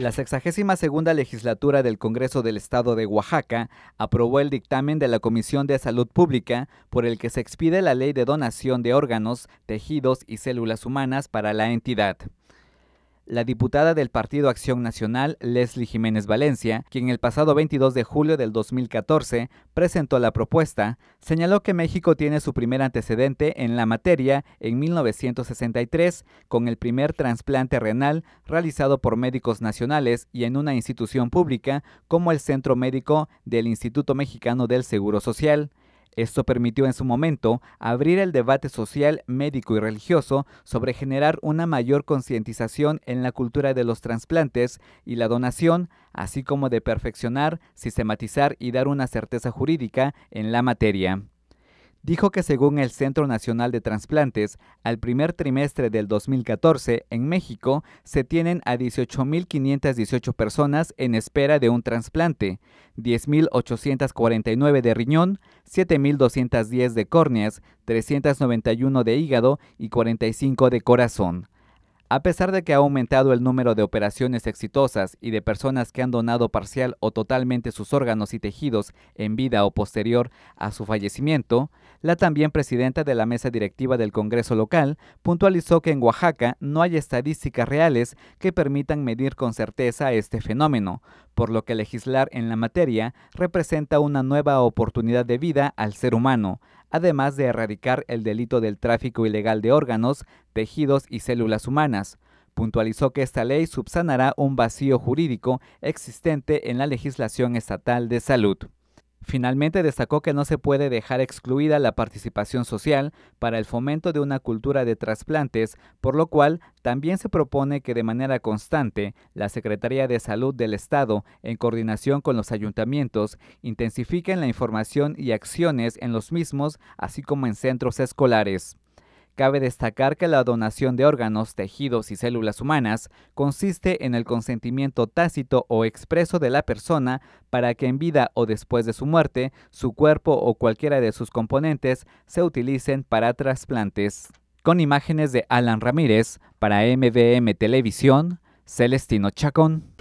La 62 legislatura del Congreso del Estado de Oaxaca aprobó el dictamen de la Comisión de Salud Pública por el que se expide la ley de donación de órganos, tejidos y células humanas para la entidad la diputada del Partido Acción Nacional, Leslie Jiménez Valencia, quien el pasado 22 de julio del 2014 presentó la propuesta, señaló que México tiene su primer antecedente en la materia en 1963 con el primer trasplante renal realizado por médicos nacionales y en una institución pública como el Centro Médico del Instituto Mexicano del Seguro Social. Esto permitió en su momento abrir el debate social, médico y religioso sobre generar una mayor concientización en la cultura de los trasplantes y la donación, así como de perfeccionar, sistematizar y dar una certeza jurídica en la materia dijo que según el Centro Nacional de Transplantes, al primer trimestre del 2014 en México se tienen a 18.518 personas en espera de un trasplante, 10.849 de riñón, 7.210 de córneas, 391 de hígado y 45 de corazón. A pesar de que ha aumentado el número de operaciones exitosas y de personas que han donado parcial o totalmente sus órganos y tejidos en vida o posterior a su fallecimiento, la también presidenta de la mesa directiva del Congreso local puntualizó que en Oaxaca no hay estadísticas reales que permitan medir con certeza este fenómeno, por lo que legislar en la materia representa una nueva oportunidad de vida al ser humano, además de erradicar el delito del tráfico ilegal de órganos, tejidos y células humanas. Puntualizó que esta ley subsanará un vacío jurídico existente en la legislación estatal de salud. Finalmente destacó que no se puede dejar excluida la participación social para el fomento de una cultura de trasplantes, por lo cual también se propone que de manera constante la Secretaría de Salud del Estado, en coordinación con los ayuntamientos, intensifiquen la información y acciones en los mismos, así como en centros escolares. Cabe destacar que la donación de órganos, tejidos y células humanas consiste en el consentimiento tácito o expreso de la persona para que en vida o después de su muerte, su cuerpo o cualquiera de sus componentes se utilicen para trasplantes. Con imágenes de Alan Ramírez, para MVM Televisión, Celestino Chacón.